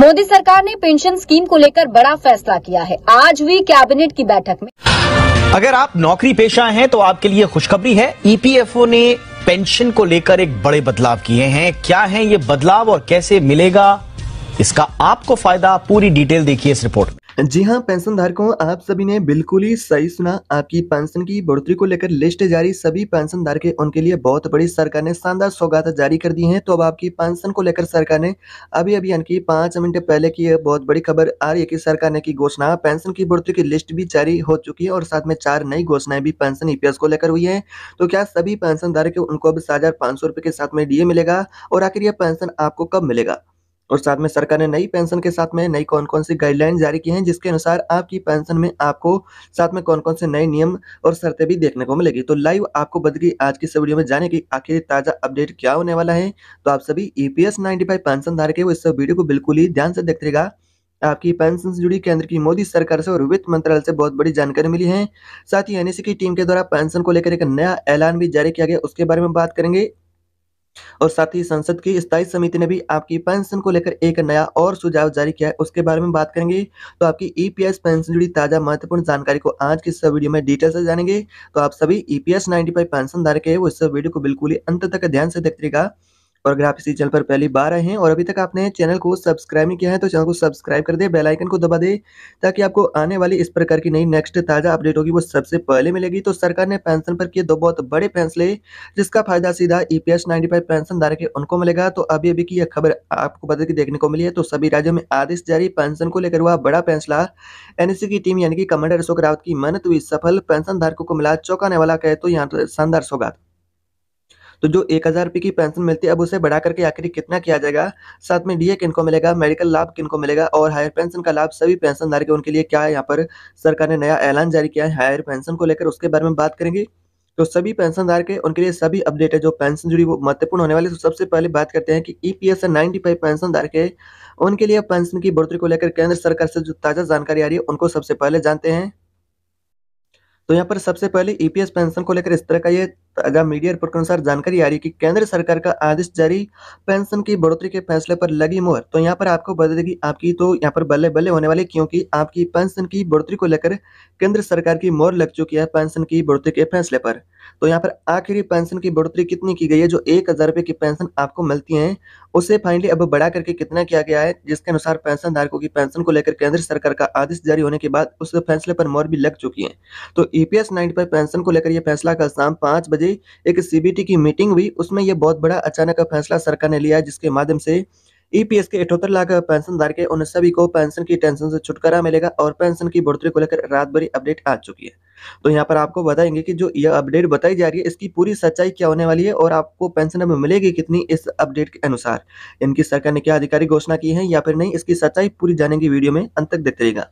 मोदी सरकार ने pension scheme को लेकर बड़ा फैसला किया है आज हुई कैबिनेट की बैठक में अगर आप नौकरी पेशा हैं तो आपके लिए खुशखबरी है ईपीएफओ e ने पेंशन को लेकर एक बड़े बदलाव किए हैं क्या है ये बदलाव और कैसे मिलेगा इसका आपको फायदा पूरी डिटेल देखिए इस रिपोर्ट में जी हाँ पेंशन धारकों आप सभी ने बिल्कुल ही सही सुना आपकी पेंशन की बढ़ोतरी को लेकर लिस्ट जारी सभी पेंशन धारक उनके लिए बहुत बड़ी सरकार ने शानदार सौगात जारी कर दी है तो अब आपकी पेंशन को लेकर सरकार ने अभी अभी यानी कि पांच मिनट पहले की बहुत बड़ी खबर आ रही है कि सरकार ने की घोषणा पेंशन की बढ़ोतरी की लिस्ट भी जारी हो चुकी है और साथ में चार नई घोषणाएं भी पेंशन ईपीएस को लेकर हुई है तो क्या सभी पेंशन धारक उनको अब सात के साथ में डीए मिलेगा और आखिर यह पेंशन आपको कब मिलेगा और साथ में सरकार ने नई पेंशन के साथ में नई कौन कौन सी गाइडलाइन जारी की हैं जिसके अनुसार आपकी पेंशन में आपको साथ में कौन कौन से नए नियम और शर्तें भी देखने को मिलेगी तो लाइव आपको बदगी आज की इस वीडियो में जाने की आखिर ताज़ा अपडेट क्या होने वाला है तो आप सभी ई e पी पेंशन धारक है वो इस वीडियो को बिल्कुल ही ध्यान से देखते रहेगा आपकी पेंशन से जुड़ी केंद्र की मोदी सरकार से और वित्त मंत्रालय से बहुत बड़ी जानकारी मिली है साथ ही एनएससी e की टीम के द्वारा पेंशन को लेकर एक नया ऐलान भी जारी किया गया उसके बारे में बात करेंगे और साथ ही संसद की स्थायी समिति ने भी आपकी पेंशन को लेकर एक नया और सुझाव जारी किया है उसके बारे में बात करेंगे तो आपकी ईपीएस e पेंशन जुड़ी ताजा महत्वपूर्ण जानकारी को आज की इस वीडियो में डिटेल से जानेंगे तो आप सभी ईपीएस e 95 पेंशन धारक है वो इस वीडियो को बिल्कुल ही अंत तक ध्यान से देखते और अगर आप इसी चैनल पर पहली बार आए हैं और अभी तक आपने चैनल को सब्सक्राइब नहीं किया है तो चैनल को सब्सक्राइब कर दे बेलाइकन को दबा दे ताकि आपको आने वाली इस प्रकार की नई नेक्स्ट ताज़ा अपडेट होगी वो सबसे पहले मिलेगी तो सरकार ने पेंशन पर किए दो बहुत बड़े फैसले जिसका फायदा सीधा ई पी पेंशन धारक उनको मिलेगा तो अभी अभी की यह खबर आपको बदल के देखने को मिली है तो सभी राज्यों में आदेश जारी पेंशन को लेकर हुआ बड़ा फैसला एनएससी e की टीम यानी कि कमांडर अशोक रावत की मेहनत हुई सफल पेंशन धारकों को मिला चौंकाने वाला कहे तो यहाँ तो शानदार सौगात तो जो एक हज़ार रुपये की पेंशन मिलती है अब उसे बढ़ा करके आखिर कितना किया जाएगा साथ में डीए किनको मिलेगा मेडिकल लाभ किनको मिलेगा और हायर पेंशन का लाभ सभी पेंशनधारक के उनके लिए क्या है यहाँ पर सरकार ने नया ऐलान जारी किया है हायर पेंशन को लेकर उसके बारे में बात करेंगे तो सभी पेंशनदार के उनके लिए सभी अपडेट है जो पेंशन जुड़ी वो महत्वपूर्ण होने वाली तो सबसे पहले बात करते हैं कि ई पी एस नाइन्टी पेंशनदार के उनके लिए पेंशन की बढ़ोतरी को लेकर केंद्र सरकार से जो ताज़ा जानकारी आ रही है उनको सबसे पहले जानते हैं तो यहाँ पर सबसे पहले ईपीएस e पेंशन को लेकर इस तरह का ये ताज़ा तो मीडिया रिपोर्ट के अनुसार जानकारी आ रही है कि केंद्र सरकार का आदेश जारी पेंशन की बढ़ोतरी के फैसले पर लगी मोहर तो यहाँ पर आपको बता देगी आपकी तो यहाँ पर बल्ले बल्ले होने वाले क्योंकि आपकी पेंशन की बढ़ोतरी को लेकर केंद्र सरकार की मोहर लग चुकी है पेंशन की बढ़ोतरी के फैसले पर तो यहाँ पर आखिरी पेंशन की बढ़ोतरी कितनी की गई है जो एक हज़ार की पेंशन आपको मिलती है उसे फाइनली अब बढ़ा करके कितना किया गया है जिसके अनुसार पेंशन धारकों की पेंशन को लेकर केंद्र सरकार का आदेश जारी होने के बाद उस फैसले पर मोहर भी लग चुकी है तो ईपीएस नाइन पर पेंशन को लेकर यह फैसला कल शाम पांच बजे बजे एक सीबीटी की मीटिंग हुई उसमें यह बहुत बड़ा अचानक का फैसला सरकार ने लिया जिसके माध्यम से ईपीएस e के अठहत्तर लाख पेंशन धारक उन सभी को पेंशन की टेंशन से छुटकारा मिलेगा और पेंशन की बढ़ोतरी को लेकर रात भरी अपडेट आ चुकी है तो यहाँ पर आपको बताएंगे कि जो यह अपडेट बताई जा रही है इसकी पूरी सच्चाई क्या होने वाली है और आपको पेंशन अब मिलेगी कितनी इस अपडेट के अनुसार इनकी सरकार ने क्या आधिकारिक घोषणा की है या फिर नहीं इसकी सच्चाई पूरी जानेंगे वीडियो में अंत तक देखते रहेगा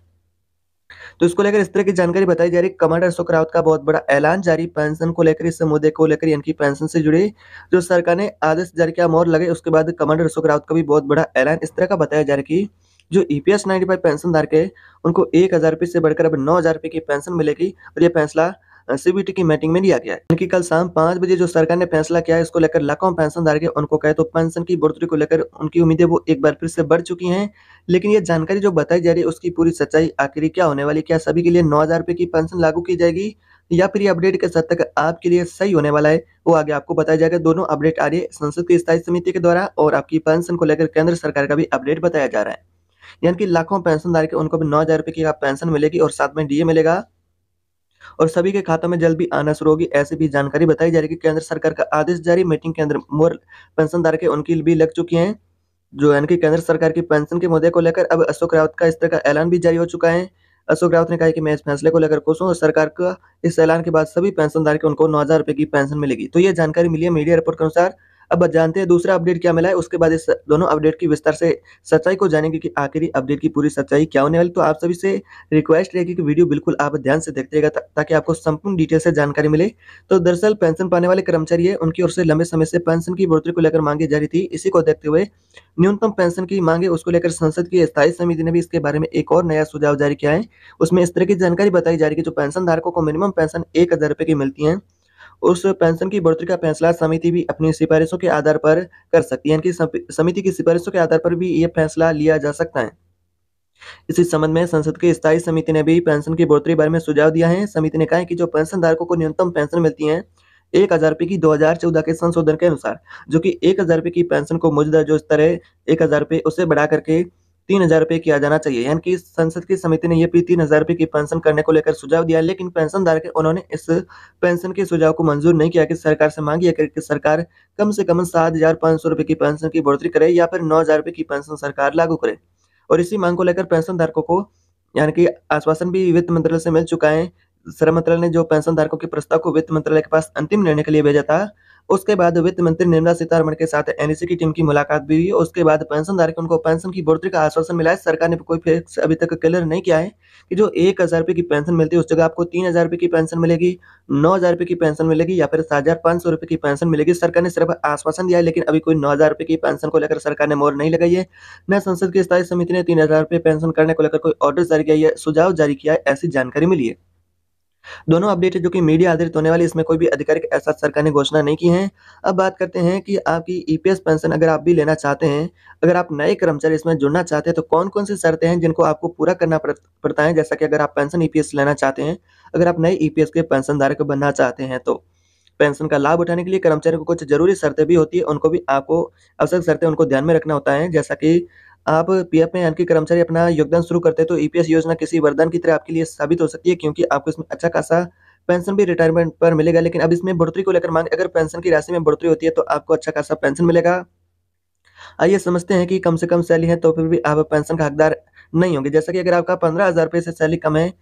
तो इसको लेकर इस तरह की जानकारी बताई जा रही है कमांडर अशोक रावत का बहुत बड़ा ऐलान जारी पेंशन को लेकर इस मुद्दे को लेकर इनकी पेंशन से जुड़ी जो सरकार ने आदेश जारी किया मोर लगे उसके बाद कमांडर अशोक रावत का भी बहुत बड़ा ऐलान इस तरह का बताया जा रहा है कि जो EPS e P five pension धारक है उनको एक हज़ार रुपये से बढ़कर अब नौ हज़ार रुपये की पेंशन मिलेगी और यह फैसला सीबीटी की मीटिंग में लिया गया है कल शाम पांच बजे जो सरकार ने फैसला किया है इसको लेकर लाखों पेंशन धारक उनको कहे तो पेंशन की बढ़ोतरी को लेकर उनकी उम्मीदें वो एक बार फिर से बढ़ चुकी है लेकिन ये जानकारी जो बताई जा रही है उसकी पूरी सच्चाई आखिरी क्या होने वाली क्या सभी के लिए नौ हजार की पेंशन लागू की जाएगी या फिर ये अपडेट के हद तक आपके लिए सही होने वाला है वो आगे आपको बताया जाएगा दोनों अपडेट आ रही है संसद की स्थायी समिति के द्वारा और आपकी पेंशन को लेकर केंद्र सरकार का भी अपडेट बताया जा रहा है यानी कि लाखों पेंशनधारक उनको भी नौ हजार रुपए की पेंशन मिलेगी और साथ में डीए मिलेगा और सभी के खातों में जल्द भी आना शुरू होगी ऐसी भी जानकारी बताई जा रही है कि केंद्र सरकार का आदेश जारी मीटिंग के अंदर मोर पेंशनदार के उनकी भी लग चुकी हैं जो है केंद्र सरकार की पेंशन के मुद्दे को लेकर अब अशोक रावत का इस तरह का ऐलान भी जारी हो चुका है अशोक रावत ने कहा कि मैं इस फैसले को लेकर खुश हूँ और सरकार का इस ऐलान के बाद सभी के उनको नौ हज़ार रुपए की पेंशन मिलेगी तो ये जानकारी मिली है मीडिया रिपोर्ट के अनुसार अब जानते हैं दूसरा अपडेट क्या मिला है उसके बाद इस दोनों अपडेट की विस्तार से सच्चाई को जानेंगे कि आखिरी अपडेट की पूरी सच्चाई क्या होने वाली तो आप सभी से रिक्वेस्ट रहेगी कि वीडियो बिल्कुल आप ध्यान से रहेगा ताकि आपको संपूर्ण डिटेल से जानकारी मिले तो दरअसल पेंशन पाने वाले कर्मचारी है उनकी ओर से लंबे समय से पेंशन की बढ़ोतरी को लेकर मांगी जा रही थी इसी को देखते हुए न्यूनतम पेंशन की मांगे उसको लेकर संसद की स्थायी समिति ने भी इसके बारे में एक और नया सुझाव जारी किया है उसमें इस तरह की जानकारी बताई जा रही है जो पेंशन धारकों को मिनिमम पेंशन एक हजार रुपये की मिलती है उस पेंशन की बढ़ोतरी का फैसला समिति भी अपनी सिफारिशों के आधार पर कर सकती है समिति की सिफारिशों के आधार पर भी यह फैसला लिया जा सकता है इसी संबंध में संसद की स्थायी समिति ने भी पेंशन की बढ़ोतरी बारे में सुझाव दिया है समिति ने कहा है कि जो पेंशन धारकों को न्यूनतम पेंशन मिलती है एक हजार रुपये की दो हजार चौदह के संशोधन के अनुसार जो कि एक हजार रुपये की पेंशन को मौजूदा जो स्तर है एक हजार रुपये उसे बढ़ा करके तीन हजार रुपये किया जाना चाहिए यानी कि संसद की समिति ने यह भी तीन हजार रुपये की पेंशन करने को लेकर सुझाव दिया लेकिन पेंशन धारक उन्होंने इस पेंशन के सुझाव को मंजूर नहीं किया कि सरकार से मांगी है कि सरकार कम से कम सात हजार पाँच सौ रुपये की पेंशन की बढ़ोतरी करे या फिर नौ हजार रुपये की पेंशन सरकार लागू करे और इसी मांग को लेकर पेंशन धारकों को यानी कि आश्वासन भी वित्त मंत्रालय से मिल चुका है श्रम मंत्रालय ने जो पेंशन धारकों के प्रस्ताव को वित्त मंत्रालय के पास अंतिम निर्णय के लिए भेजा था उसके बाद वित्त मंत्री निर्मला सीतारमण के साथ एनईसी की टीम की मुलाकात भी हुई उसके बाद पेंशन धारकों को पेंशन की बढ़ोतरी का आश्वासन मिला है सरकार ने कोई फिक्स अभी तक क्लियर नहीं किया है कि जो एक हज़ार रुपये की पेंशन मिलती है उस जगह आपको तीन हज़ार रुपये की पेंशन मिलेगी नौ हज़ार रुपये की पेंशन मिलेगी या फिर सात हज़ार पांच सौ रुपये की पेंशन मिलेगी सरकार ने सिर्फ आश्वासन दिया है लेकिन अभी कोई नौ हज़ार रुपये की पेंशन को लेकर सरकार ने मोर नहीं लगाई है न संसद की स्थायी समिति ने तीन हज़ार रुपये पेंशन करने को लेकर कोई ऑर्डर जारी किया है सुझाव जारी किया है ऐसी जानकारी मिली है दोनों अपडेट है जो कि मीडिया आधारित होने वाली इसमें कोई भी अधिकारिक ऐसा सरकार ने घोषणा नहीं की है अब बात करते हैं कि आपकी ईपीएस e पेंशन अगर आप भी लेना चाहते हैं अगर आप नए कर्मचारी इसमें जुड़ना चाहते हैं तो कौन कौन सी शर्तें हैं जिनको आपको पूरा करना पड़ता है जैसा कि अगर आप पेंशन ईपीएस e लेना चाहते हैं अगर आप नए ईपीएस e के पेंशन धारक बनना चाहते हैं तो पेंशन का लाभ उठाने के लिए कर्मचारी को कुछ जरूरी शर्तें भी होती है उनको भी आपको आवश्यक शर्तें उनको ध्यान में रखना होता है जैसा कि आप पीएफ में कर्मचारी अपना योगदान शुरू करते हैं तो ईपीएस योजना किसी वरदान की तरह आपके लिए साबित हो सकती है क्योंकि आपको इसमें अच्छा खासा पेंशन भी रिटायरमेंट पर मिलेगा लेकिन अब इसमें बढ़ोतरी को लेकर मांग अगर पेंशन की राशि में बढ़ोतरी होती है तो आपको अच्छा खासा पेंशन मिलेगा आइए समझते हैं कि कम से कम सैलरी है तो फिर भी आप पेंशन का हकदार नहीं होंगे जैसा कि अगर आपका पंद्रह हज़ार रुपये से सैलरी कम है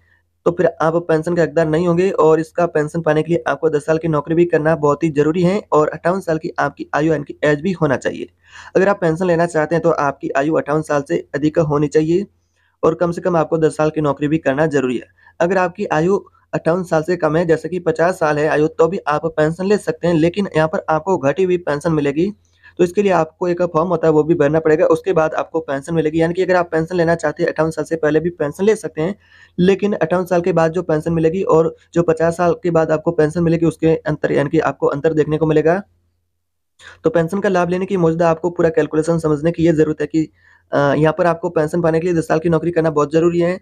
तो फिर आप पेंशन के हकदार नहीं होंगे और इसका पेंशन पाने के लिए आपको दस साल की नौकरी भी करना बहुत ही जरूरी है और अट्ठावन साल की आपकी आयु एन की एज भी होना चाहिए अगर आप पेंशन लेना चाहते हैं तो आपकी आयु अट्ठावन साल से अधिक होनी चाहिए और कम से कम आपको दस साल की नौकरी भी करना जरूरी है अगर आपकी आयु अट्ठावन साल से कम है जैसे कि पचास साल है आयु तो भी आप पेंशन ले सकते हैं लेकिन यहाँ पर आपको घटी हुई पेंशन मिलेगी तो इसके लिए आपको एक फॉर्म होता है वो भी भरना पड़ेगा उसके बाद आपको पेंशन मिलेगी यानी कि अगर आप पेंशन लेना चाहते हैं अठावन साल से पहले भी पेंशन ले सकते हैं लेकिन अठावन साल के बाद जो पेंशन मिलेगी और जो पचास साल के बाद आपको पेंशन मिलेगी उसके अंतर यानी कि आपको अंतर देखने को मिलेगा तो पेंशन का लाभ लेने की मौजूदा आपको पूरा कैलकुलेशन समझने की ये जरूरत है कि यहाँ पर आपको पेंशन पाने के लिए दस साल की नौकरी करना बहुत जरूरी है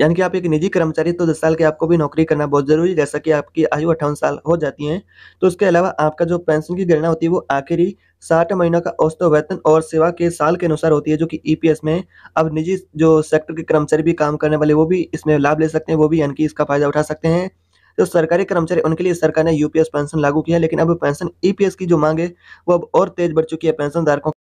यानी कि आप एक निजी कर्मचारी तो दस साल के आपको भी नौकरी करना बहुत जरूरी है जैसा कि आपकी आयु अट्ठावन साल हो जाती है तो उसके अलावा आपका जो पेंशन की गणना होती है वो आखिरी साठ महीनों का औसत वेतन और सेवा के साल के अनुसार होती है जो कि ईपीएस e में अब निजी जो सेक्टर के कर्मचारी भी काम करने वाले वो भी इसमें लाभ ले सकते हैं वो भी यानी कि इसका फायदा उठा सकते हैं जो तो सरकारी कर्मचारी उनके लिए सरकार ने यूपीएस पेंशन लागू किया है लेकिन अब पेंशन ईपीएस e की जो मांग है वो अब और तेज बढ़ चुकी है पेंशन धारकों